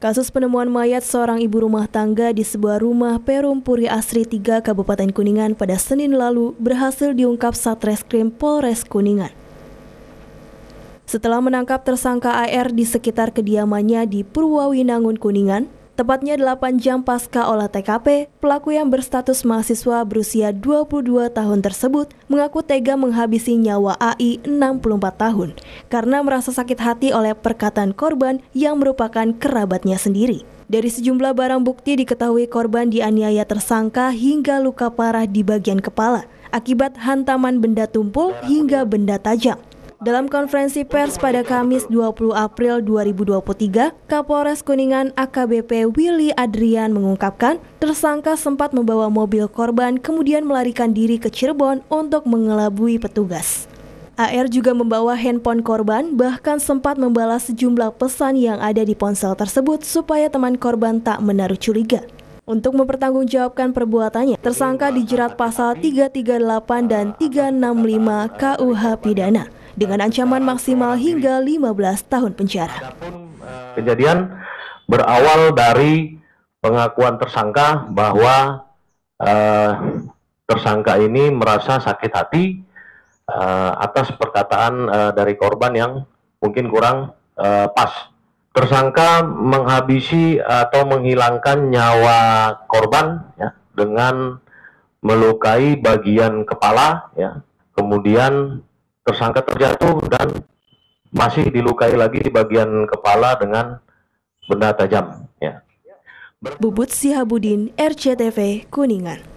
Kasus penemuan mayat seorang ibu rumah tangga di sebuah rumah Perum Puri Asri 3 Kabupaten Kuningan pada Senin lalu berhasil diungkap Satreskrim Polres Kuningan. Setelah menangkap tersangka AR di sekitar kediamannya di Purwawinangun Kuningan, Tepatnya 8 jam pasca olah TKP, pelaku yang berstatus mahasiswa berusia 22 tahun tersebut mengaku tega menghabisi nyawa AI 64 tahun karena merasa sakit hati oleh perkataan korban yang merupakan kerabatnya sendiri. Dari sejumlah barang bukti diketahui korban dianiaya tersangka hingga luka parah di bagian kepala akibat hantaman benda tumpul hingga benda tajam. Dalam konferensi pers pada Kamis 20 April 2023, Kapolres Kuningan AKBP Willy Adrian mengungkapkan tersangka sempat membawa mobil korban kemudian melarikan diri ke Cirebon untuk mengelabui petugas. AR juga membawa handphone korban bahkan sempat membalas sejumlah pesan yang ada di ponsel tersebut supaya teman korban tak menaruh curiga. Untuk mempertanggungjawabkan perbuatannya, tersangka dijerat pasal 338 dan 365 KUH pidana dengan ancaman maksimal hingga 15 tahun penjara. Eh, kejadian berawal dari pengakuan tersangka bahwa eh, tersangka ini merasa sakit hati eh, atas perkataan eh, dari korban yang mungkin kurang eh, pas. Tersangka menghabisi atau menghilangkan nyawa korban ya, dengan melukai bagian kepala, ya, kemudian tersangka terjatuh dan masih dilukai lagi di bagian kepala dengan benda tajam. Ya. Bubut Sihabudin, RCTV Kuningan.